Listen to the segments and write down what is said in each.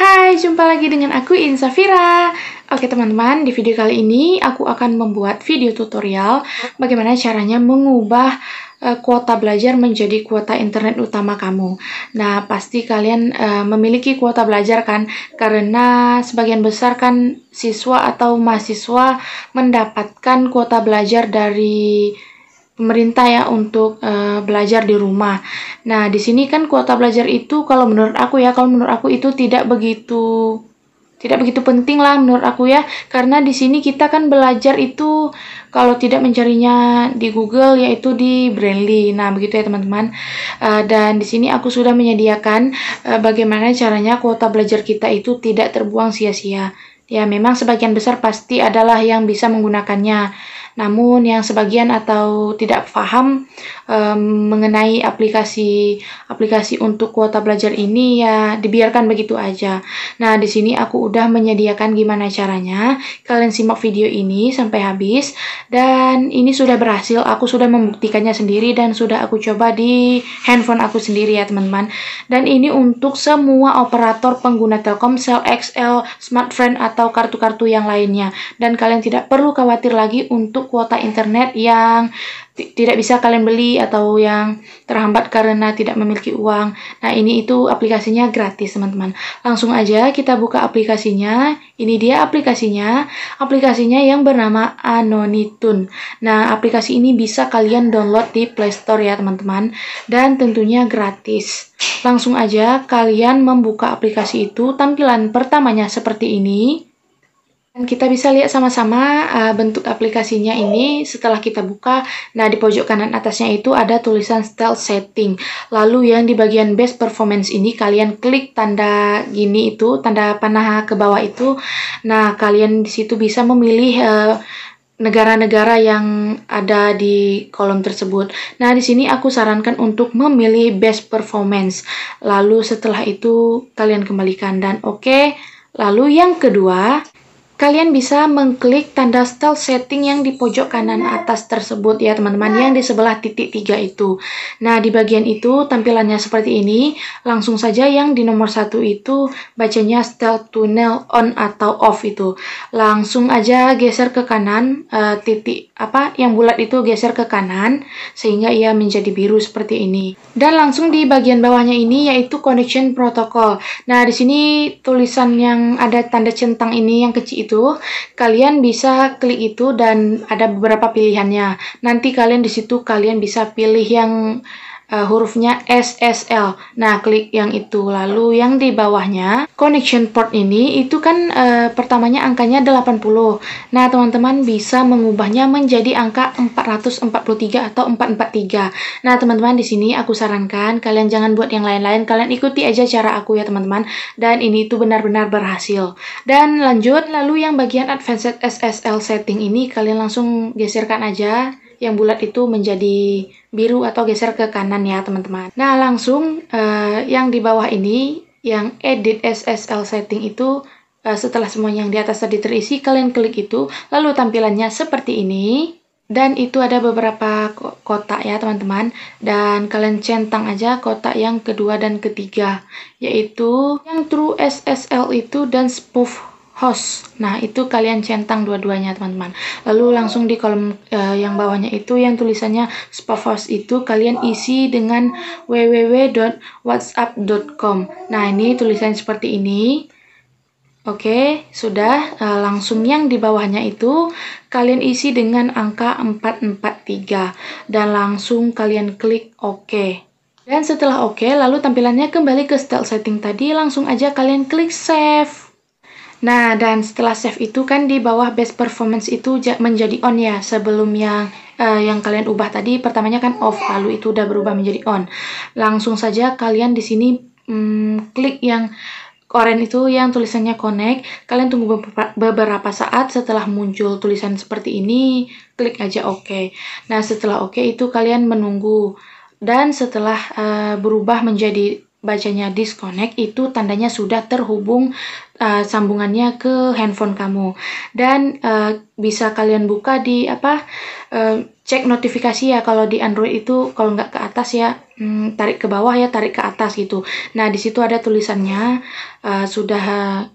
Hai, jumpa lagi dengan aku Insafira. Oke teman-teman, di video kali ini aku akan membuat video tutorial bagaimana caranya mengubah eh, kuota belajar menjadi kuota internet utama kamu. Nah, pasti kalian uh, memiliki kuota belajar kan karena sebagian besar kan siswa atau mahasiswa mendapatkan kuota belajar dari pemerintah ya untuk uh, belajar di rumah. Nah, di sini kan kuota belajar itu kalau menurut aku ya, kalau menurut aku itu tidak begitu tidak begitu penting lah menurut aku ya karena di sini kita kan belajar itu kalau tidak mencarinya di Google yaitu di Brandy. nah begitu ya teman-teman uh, dan di sini aku sudah menyediakan uh, bagaimana caranya kuota belajar kita itu tidak terbuang sia-sia ya memang sebagian besar pasti adalah yang bisa menggunakannya namun yang sebagian atau tidak paham um, mengenai aplikasi aplikasi untuk kuota belajar ini ya dibiarkan begitu aja. Nah, di sini aku udah menyediakan gimana caranya. Kalian simak video ini sampai habis dan ini sudah berhasil. Aku sudah membuktikannya sendiri dan sudah aku coba di handphone aku sendiri ya, teman-teman. Dan ini untuk semua operator pengguna Telkomsel, XL, Smartfren atau kartu-kartu yang lainnya. Dan kalian tidak perlu khawatir lagi untuk untuk kuota internet yang tidak bisa kalian beli atau yang terhambat karena tidak memiliki uang. Nah, ini itu aplikasinya gratis, teman-teman. Langsung aja kita buka aplikasinya. Ini dia aplikasinya. Aplikasinya yang bernama Anonitun. Nah, aplikasi ini bisa kalian download di Play Store ya, teman-teman. Dan tentunya gratis. Langsung aja kalian membuka aplikasi itu. Tampilan pertamanya seperti ini. Dan kita bisa lihat sama-sama uh, bentuk aplikasinya ini setelah kita buka. Nah, di pojok kanan atasnya itu ada tulisan style Setting. Lalu yang di bagian best Performance ini kalian klik tanda gini itu, tanda panah ke bawah itu. Nah, kalian di situ bisa memilih uh, negara-negara yang ada di kolom tersebut. Nah, di sini aku sarankan untuk memilih best performance. Lalu setelah itu kalian kembalikan dan oke. Okay. Lalu yang kedua, kalian bisa mengklik tanda style setting yang di pojok kanan atas tersebut ya teman-teman yang di sebelah titik tiga itu nah di bagian itu tampilannya seperti ini langsung saja yang di nomor satu itu bacanya style tunnel on atau off itu langsung aja geser ke kanan uh, titik apa yang bulat itu geser ke kanan sehingga ia menjadi biru seperti ini dan langsung di bagian bawahnya ini yaitu connection protocol nah di sini tulisan yang ada tanda centang ini yang kecil itu itu, kalian bisa klik itu dan ada beberapa pilihannya. Nanti kalian di situ kalian bisa pilih yang uh, hurufnya SSL. Nah, klik yang itu. Lalu yang di bawahnya connection port ini itu kan uh, pertamanya angkanya 80. Nah, teman-teman bisa mengubahnya menjadi angka 443 atau 443. Nah, teman-teman di sini aku sarankan kalian jangan buat yang lain-lain, kalian ikuti aja cara aku ya, teman-teman. Dan ini itu benar-benar berhasil. Dan lanjut lalu yang bagian advanced SSL setting ini kalian langsung geserkan aja yang bulat itu menjadi biru atau geser ke kanan ya teman-teman. Nah langsung uh, yang di bawah ini yang edit SSL setting itu uh, setelah semuanya yang di atas tadi terisi kalian klik itu lalu tampilannya seperti ini dan itu ada beberapa kotak ya teman-teman dan kalian centang aja kotak yang kedua dan ketiga yaitu yang true SSL itu dan spoof host. Nah, itu kalian centang dua-duanya, teman-teman. Lalu langsung di kolom uh, yang bawahnya itu yang tulisannya spot itu kalian isi dengan www.whatsapp.com. Nah, ini tulisannya seperti ini. Oke, sudah uh, langsung yang di bawahnya itu kalian isi dengan angka 443 dan langsung kalian klik OK. Dan setelah OK, lalu tampilannya kembali ke style setting tadi, langsung aja kalian klik save. Nah, dan setelah save itu kan di bawah best performance itu menjadi on ya sebelum yang uh, yang kalian ubah tadi pertamanya kan off lalu itu udah berubah menjadi on. Langsung saja kalian di sini hmm, klik yang orange itu yang tulisannya connect. Kalian tunggu beberapa saat setelah muncul tulisan seperti ini, klik aja oke. Nah, setelah oke itu kalian menunggu dan setelah uh, berubah menjadi bacanya disconnect itu tandanya sudah terhubung uh, sambungannya ke handphone kamu dan uh, bisa kalian buka di apa uh, cek notifikasi ya kalau di Android itu kalau nggak ke atas ya hmm, tarik ke bawah ya tarik ke atas gitu nah di situ ada tulisannya uh, sudah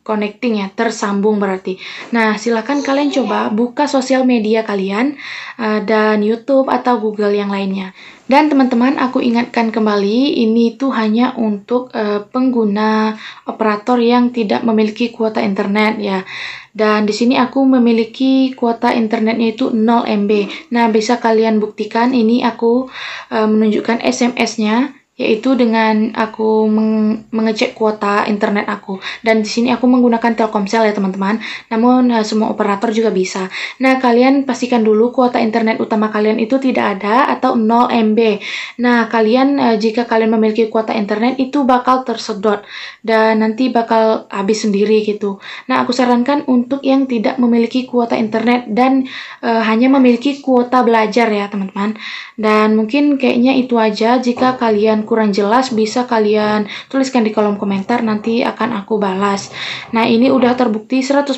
connecting ya tersambung berarti nah silahkan kalian coba buka sosial media kalian uh, dan YouTube atau Google yang lainnya dan teman-teman aku ingatkan kembali ini tuh hanya untuk uh, pengguna operator yang tidak memiliki kuota internet ya. Dan di sini aku memiliki kuota internetnya itu 0 MB. Nah, bisa kalian buktikan ini aku uh, menunjukkan SMS podcastnya yaitu dengan aku mengecek kuota internet aku dan di sini aku menggunakan Telkomsel ya teman-teman namun eh, semua operator juga bisa nah kalian pastikan dulu kuota internet utama kalian itu tidak ada atau 0 MB nah kalian eh, jika kalian memiliki kuota internet itu bakal tersedot dan nanti bakal habis sendiri gitu nah aku sarankan untuk yang tidak memiliki kuota internet dan uh, hanya memiliki kuota belajar ya teman-teman dan mungkin kayaknya itu aja jika kalian kurang jelas bisa kalian tuliskan di kolom komentar nanti akan aku balas. Nah, ini udah terbukti 100%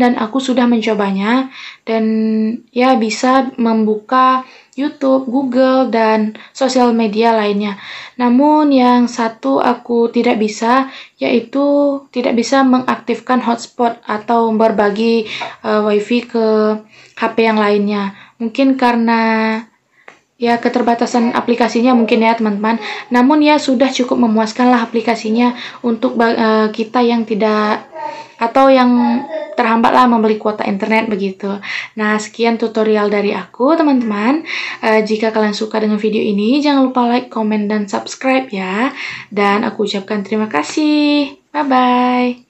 dan aku sudah mencobanya dan ya bisa membuka YouTube, Google, dan sosial media lainnya. Namun yang satu aku tidak bisa, yaitu tidak bisa mengaktifkan hotspot atau berbagi uh, WiFi ke HP yang lainnya. Mungkin karena ya keterbatasan aplikasinya mungkin ya teman-teman. Namun ya sudah cukup memuaskanlah aplikasinya untuk uh, kita yang tidak atau yang terhambatlah membeli kuota internet begitu. Nah, sekian tutorial dari aku teman-teman. Uh, jika kalian suka dengan video ini, jangan lupa like, comment dan subscribe ya. Dan aku ucapkan terima kasih. Bye-bye.